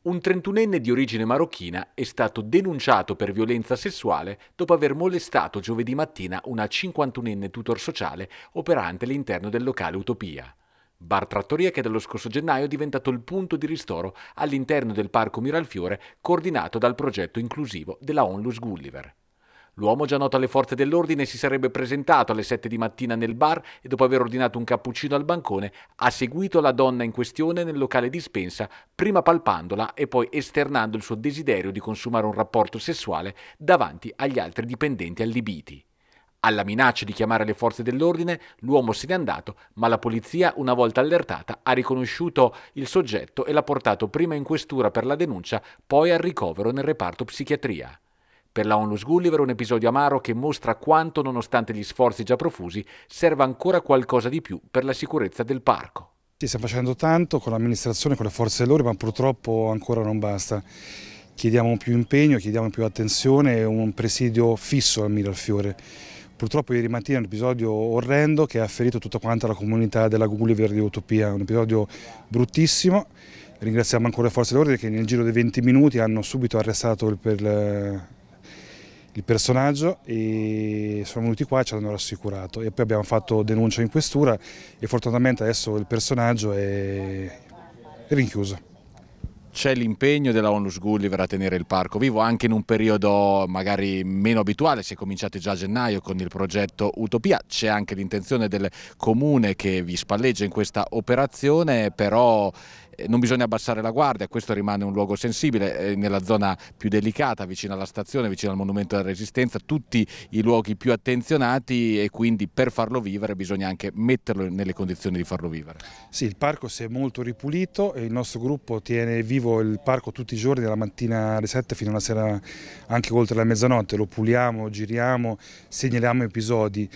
un trentunenne di origine marocchina è stato denunciato per violenza sessuale dopo aver molestato giovedì mattina una 51enne tutor sociale operante all'interno del locale Utopia. Bar Trattoria che dallo scorso gennaio è diventato il punto di ristoro all'interno del parco Miralfiore coordinato dal progetto inclusivo della Onlus Gulliver. L'uomo, già noto alle forze dell'ordine, si sarebbe presentato alle 7 di mattina nel bar e dopo aver ordinato un cappuccino al bancone ha seguito la donna in questione nel locale di spensa, prima palpandola e poi esternando il suo desiderio di consumare un rapporto sessuale davanti agli altri dipendenti allibiti. Alla minaccia di chiamare le forze dell'ordine, l'uomo se n'è andato, ma la polizia, una volta allertata, ha riconosciuto il soggetto e l'ha portato prima in questura per la denuncia, poi al ricovero nel reparto psichiatria. Per la Onlus Gulliver un episodio amaro che mostra quanto, nonostante gli sforzi già profusi, serva ancora qualcosa di più per la sicurezza del parco. Si sta facendo tanto con l'amministrazione, con le forze dell'ordine, ma purtroppo ancora non basta. Chiediamo più impegno, chiediamo più attenzione e un presidio fisso al Miralfiore. Purtroppo ieri mattina è un episodio orrendo che ha ferito tutta quanta la comunità della Gulliver di Utopia, un episodio bruttissimo. Ringraziamo ancora le forze dell'ordine che nel giro di 20 minuti hanno subito arrestato il, per, eh, il personaggio e sono venuti qua e ci hanno rassicurato e poi abbiamo fatto denuncia in questura e fortunatamente adesso il personaggio è, è rinchiuso. C'è l'impegno della Onlus Gulliver a tenere il parco vivo anche in un periodo magari meno abituale, si è cominciato già a gennaio con il progetto Utopia, c'è anche l'intenzione del comune che vi spalleggia in questa operazione, però non bisogna abbassare la guardia, questo rimane un luogo sensibile, eh, nella zona più delicata, vicino alla stazione, vicino al Monumento della Resistenza, tutti i luoghi più attenzionati e quindi per farlo vivere bisogna anche metterlo nelle condizioni di farlo vivere. Sì, il parco si è molto ripulito, e il nostro gruppo tiene vivo il parco tutti i giorni, dalla mattina alle 7 fino alla sera anche oltre la mezzanotte, lo puliamo, giriamo, segnaliamo episodi.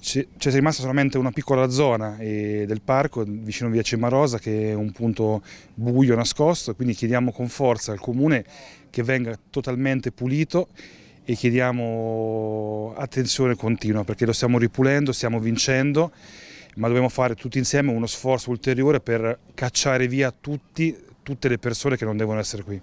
C'è rimasta solamente una piccola zona eh, del parco vicino via Cimarosa che è un punto buio, nascosto, quindi chiediamo con forza al comune che venga totalmente pulito e chiediamo attenzione continua perché lo stiamo ripulendo, stiamo vincendo, ma dobbiamo fare tutti insieme uno sforzo ulteriore per cacciare via tutti, tutte le persone che non devono essere qui.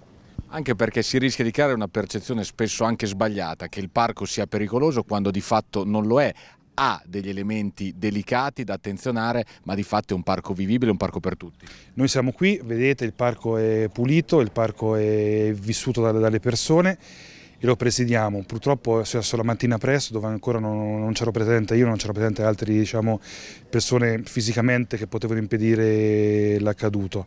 Anche perché si rischia di creare una percezione spesso anche sbagliata, che il parco sia pericoloso quando di fatto non lo è, ha degli elementi delicati da attenzionare, ma di fatto è un parco vivibile, un parco per tutti. Noi siamo qui, vedete il parco è pulito, il parco è vissuto dalle persone e lo presidiamo. Purtroppo è successo la mattina presto dove ancora non, non c'ero presente io, non c'ero presente altre diciamo, persone fisicamente che potevano impedire l'accaduto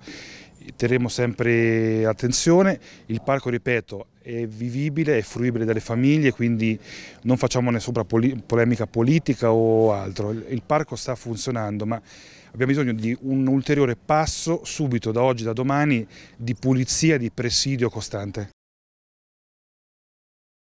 terremo sempre attenzione, il parco ripeto è vivibile, è fruibile dalle famiglie, quindi non facciamone sopra polemica politica o altro, il parco sta funzionando ma abbiamo bisogno di un ulteriore passo subito da oggi, da domani, di pulizia, di presidio costante.